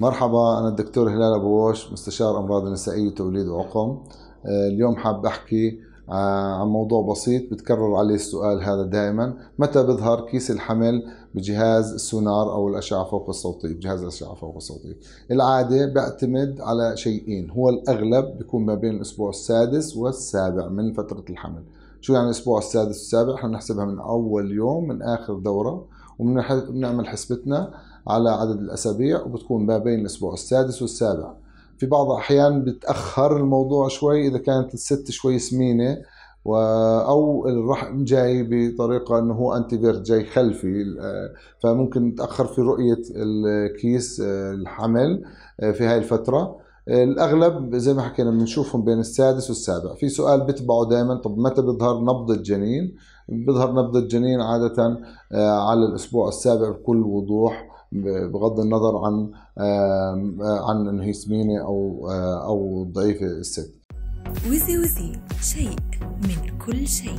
مرحبا أنا الدكتور هلال ابو وش مستشار أمراض نسائية وتوليد وعقم آه، اليوم حاب أحكي آه، عن موضوع بسيط بتكرر عليه السؤال هذا دائما متى بظهر كيس الحمل بجهاز السونار او الاشعه فوق الصوتيه بجهاز الاشعه فوق الصوتيه العاده بيعتمد على شيئين هو الاغلب بيكون ما بين الاسبوع السادس والسابع من فتره الحمل شو يعني الاسبوع السادس والسابع احنا بنحسبها من اول يوم من اخر دوره وبنعمل حسبتنا على عدد الأسابيع وبتكون ما بين الأسبوع السادس والسابع في بعض الأحيان بتأخر الموضوع شوي إذا كانت الست شوي سمينة و... أو الرحم جاي بطريقة أنه هو أنتي جاي خلفي فممكن تأخر في رؤية الكيس آه، الحمل آه، في هاي الفترة الاغلب زي ما حكينا بنشوفهم بين السادس والسابع في سؤال بتبعه دائما طب متى بيظهر نبض الجنين بيظهر نبض الجنين عاده آه، على الاسبوع السابع بكل وضوح بغض النظر عن آه، عن انه هي سمينه او آه، او ضعيفه الست وزي وزي شيء من كل شيء